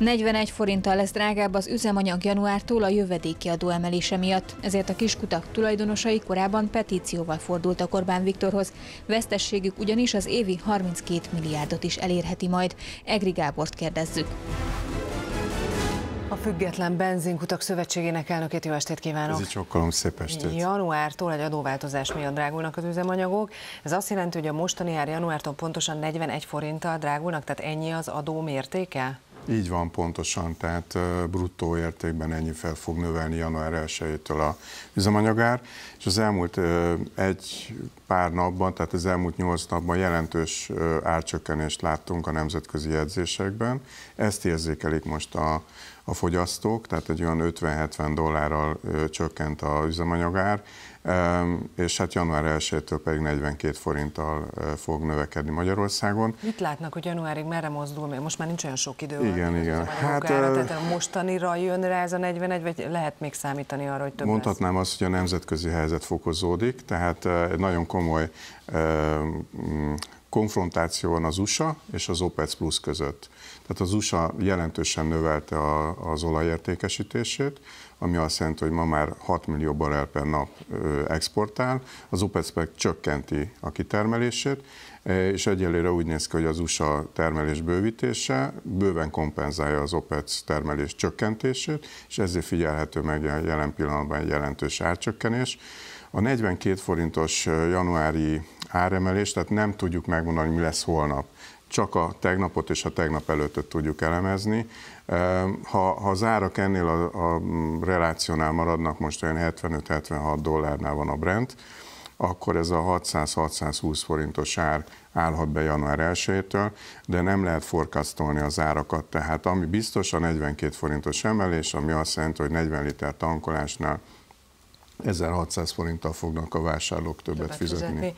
41 forinttal lesz drágább az üzemanyag januártól a jövedéki adó emelése miatt, ezért a kiskutak tulajdonosai korábban petícióval fordultak Orbán Viktorhoz. Vesztességük ugyanis az évi 32 milliárdot is elérheti majd. Egri Gábort kérdezzük. A Független Benzinkutak Szövetségének elnökét jó estét kívánok! Ez csokolom, szép estét! Januártól egy adóváltozás miatt drágulnak az üzemanyagok. Ez azt jelenti, hogy a mostani ár januártól pontosan 41 forinttal drágulnak, tehát ennyi az adó mértéke? Így van pontosan, tehát bruttó értékben ennyi fel fog növelni január 1-től a üzemanyagár, és az elmúlt egy pár napban, tehát az elmúlt nyolc napban jelentős árcsökkenést láttunk a nemzetközi jegyzésekben. Ezt érzékelik most a, a fogyasztók, tehát egy olyan 50-70 dollárral csökkent a üzemanyagár, és hát január 1-től pedig 42 forinttal fog növekedni Magyarországon. Mit látnak, hogy januárig merre mozdul, mert most már nincs olyan sok idő. Igen, igen. Hát, tehát a mostanira jön rá ez a 41, vagy lehet még számítani arra, hogy több Mondhatnám lesz? azt, hogy a nemzetközi helyzet fokozódik, tehát egy nagyon komoly konfrontáció van az USA és az OPEC Plus között. Tehát az USA jelentősen növelte a, az olajértékesítését, ami azt jelenti, hogy ma már 6 millió barrel per nap exportál, az OPEC meg csökkenti a kitermelését, e, és egyelőre úgy néz ki, hogy az USA termelés bővítése bőven kompenzálja az OPEC termelés csökkentését, és ezért figyelhető meg jelen pillanatban egy jelentős árcsökkenés. A 42 forintos januári áremelés, tehát nem tudjuk megmondani, mi lesz holnap. Csak a tegnapot és a tegnap előttet tudjuk elemezni. Ha, ha az árak ennél a, a relációnál maradnak, most olyan 75-76 dollárnál van a Brent, akkor ez a 600-620 forintos ár állhat be január 1-től, de nem lehet forkasztolni az árakat. Tehát ami biztos a 42 forintos emelés, ami azt jelenti, hogy 40 liter tankolásnál 1600 forinttal fognak a vásárlók többet, többet fizetni. fizetni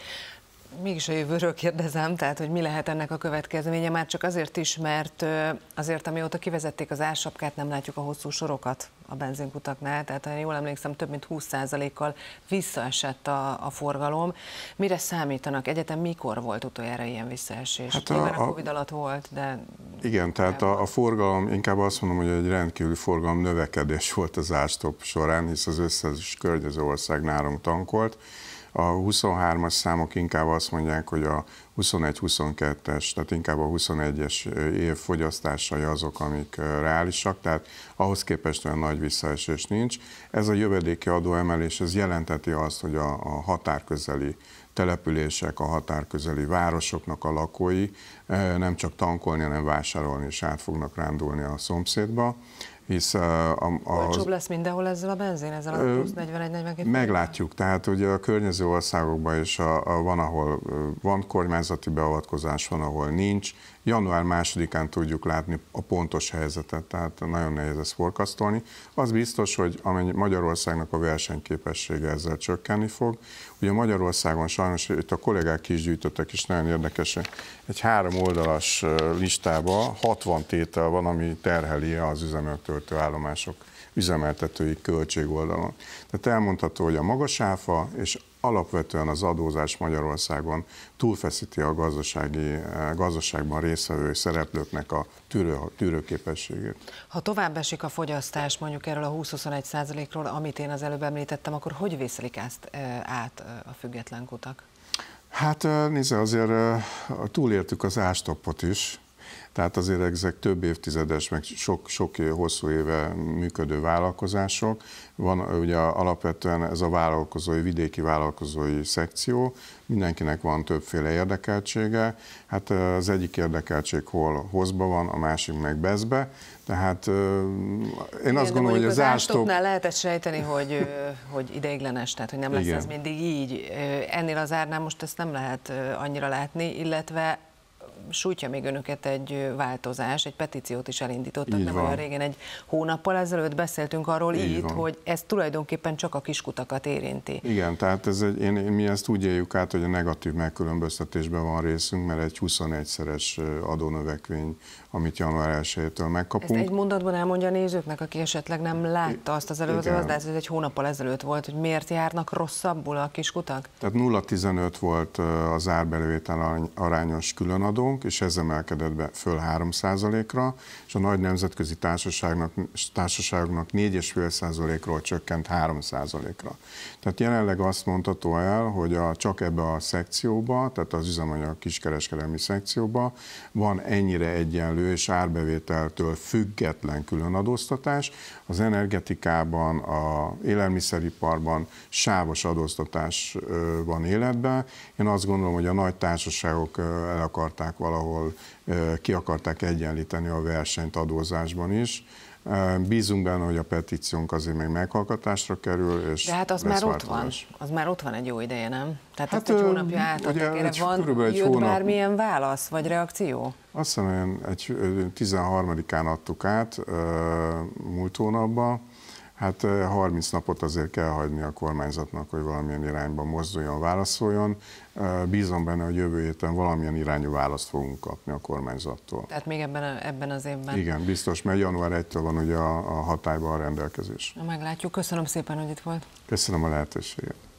mégis a jövőről kérdezem, tehát hogy mi lehet ennek a következménye, már csak azért is, mert azért amióta kivezették az ársapkát, nem látjuk a hosszú sorokat a benzinkutaknál, tehát ha jól emlékszem, több mint 20%-kal visszaesett a, a forgalom. Mire számítanak? Egyetem mikor volt utoljára ilyen visszaesés? Hát Nyilván a, a Covid alatt volt, de... Igen, tehát a, a forgalom, inkább azt mondom, hogy egy rendkívüli forgalom növekedés volt az árstop során, hisz az összes környező ország nálunk tankolt, a 23-as számok inkább azt mondják, hogy a 21-22-es, tehát inkább a 21-es év fogyasztásai azok, amik reálisak, tehát ahhoz képest olyan nagy visszaesés nincs. Ez a jövedéki adóemelés, ez jelenteti azt, hogy a, a határközeli települések, a határközeli városoknak a lakói nem csak tankolni, hanem vásárolni is át fognak rándulni a szomszédba hisz a, a, a, Olcsóbb lesz mindenhol ezzel a benzin, ezzel a 41-42? Meglátjuk, tehát ugye a környező országokban is a, a, van, ahol van kormányzati beavatkozás, van, ahol nincs. Január másodikán tudjuk látni a pontos helyzetet, tehát nagyon nehéz ezt forkasztolni. Az biztos, hogy amennyi Magyarországnak a versenyképessége ezzel csökkenni fog. Ugye Magyarországon sajnos, itt a kollégák is gyűjtöttek, és nagyon érdekes, egy három oldalas listába 60 tétel van, ami terheli az üzemeltől töltőállomások üzemeltetői oldalon. Tehát elmondható, hogy a magas áfa és alapvetően az adózás Magyarországon túlfeszíti a gazdasági, eh, gazdaságban részvevő szereplőknek a tűrő, tűrőképességét. Ha tovább esik a fogyasztás mondjuk erről a 20-21 százalékról, amit én az előbb említettem, akkor hogy vészelik ezt eh, át eh, a független kutak? Hát nézze, azért túléltük az ástoppot is, tehát azért ezek több évtizedes, meg sok, sok hosszú éve működő vállalkozások. Van ugye alapvetően ez a vállalkozói, vidéki vállalkozói szekció, mindenkinek van többféle érdekeltsége. Hát az egyik érdekeltség hol hozba van, a másik meg bezbe. Tehát én azt gondolom, hogy az, az ástoknál lehetett sejteni, hogy, hogy ideiglenes, tehát hogy nem lesz Igen. ez mindig így. Ennél az árnál most ezt nem lehet annyira látni, illetve sújtja még önöket egy változás, egy petíciót is elindítottak, nem olyan régen, egy hónappal ezelőtt beszéltünk arról Így itt, van. hogy ez tulajdonképpen csak a kiskutakat érinti. Igen, tehát ez egy, én, mi ezt úgy éljük át, hogy a negatív megkülönböztetésben van részünk, mert egy 21-szeres adónövekvény, amit január 1-től megkapunk. Ezt egy mondatban elmondja a nézőknek, aki esetleg nem látta azt az előző, de ez egy hónappal ezelőtt volt, hogy miért járnak rosszabbul a kiskutak? Tehát 0,15 volt az árbelvétel arányos különadónk, bankok, és ez emelkedett be föl 3%-ra, és a nagy nemzetközi társaságnak, társaságoknak 4,5%-ról csökkent 3%-ra. Tehát jelenleg azt mondható el, hogy a, csak ebbe a szekcióba, tehát az üzemanyag kiskereskedelmi szekcióba van ennyire egyenlő és árbevételtől független különadóztatás, az energetikában, a élelmiszeriparban sávos adóztatás van életben. Én azt gondolom, hogy a nagy társaságok el akarták valami valahol ki akarták egyenlíteni a versenyt adózásban is. Bízunk benne, hogy a petíciónk azért még meghallgatásra kerül. És De hát az már ott van. Az már ott van egy jó ideje, nem? Tehát hát, ezt egy hónapja átadták, erre van, egy jött hónap... bármilyen válasz vagy reakció? Azt hiszem, egy 13-án adtuk át múlt hónapban, Hát 30 napot azért kell hagyni a kormányzatnak, hogy valamilyen irányba mozduljon, válaszoljon. Bízom benne, hogy jövő héten valamilyen irányú választ fogunk kapni a kormányzattól. Tehát még ebben, a, ebben az évben? Igen, biztos, mert január 1-től van ugye a, a hatályban a rendelkezés. Na meglátjuk. Köszönöm szépen, hogy itt volt. Köszönöm a lehetőséget.